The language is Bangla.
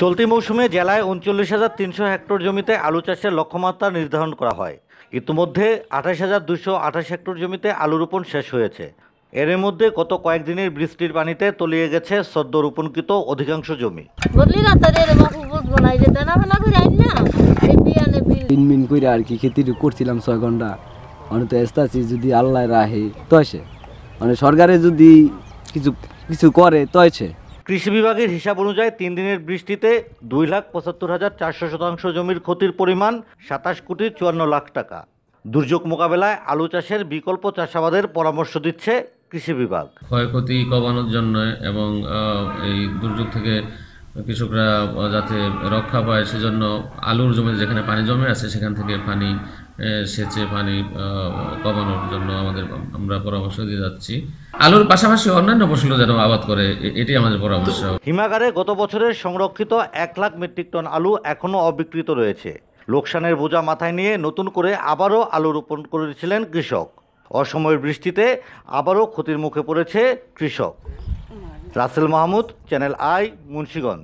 চলতি মৌসুমে জেলায় উনচল্লিশ হাজার তিনশো হেক্টর জমিতে আলু চাষের লক্ষ্যমাত্রা নির্ধারণ করা হয় ইতিমধ্যে আঠাশ হাজার দুশো আঠাশ হেক্টর জমিতে আলু রোপণ শেষ হয়েছে এর মধ্যে গত কয়েকদিনের বৃষ্টির পানিতে তলিয়ে গেছে সদ্য রোপণকৃত অধিকাংশ জমি মিন করে আর কি খেতে করছিলাম ছয় ঘন্টা অনেক তো আছি যদি আল্লাহ রাহে তয়সে মানে সরকারে যদি কিছু কিছু করে আছে কৃষি বিভাগের হিসাব অনুযায়ী তিন দিনের বৃষ্টিতে দুই লাখ পঁচাত্তর হাজার চারশো শতাংশ জমির ক্ষতির পরিমাণ সাতাশ কোটি চুয়ান্ন লাখ টাকা দুর্যোগ মোকাবেলায় আলু চাষের বিকল্প চাষাবাদের পরামর্শ দিচ্ছে কৃষি বিভাগ ক্ষয়ক্ষতি কমানোর জন্য এবং এই দুর্যোগ থেকে কৃষকরা যাতে রক্ষা পায় সেজন্য আলুর জমিতে যেখানে পানি জমে আছে সেখান থেকে পানি সেচে পানি কমানোর জন্য আমাদের আমরা পরামর্শ দিয়ে যাচ্ছি আলুর পাশাপাশি অন্যান্য ফসলও যেন আবাদ করে এটি আমাদের পরামর্শ হিমাগারে গত বছরের সংরক্ষিত এক লাখ মেট্রিক টন আলু এখনও অবিকৃত রয়েছে লোকসানের বোঝা মাথায় নিয়ে নতুন করে আবারও আলু রোপণ করেছিলেন কৃষক অসময়ের বৃষ্টিতে আবারও ক্ষতির মুখে পড়েছে কৃষক রাসেল মাহমুদ চ্যানেল আই মুন্সীগঞ্জ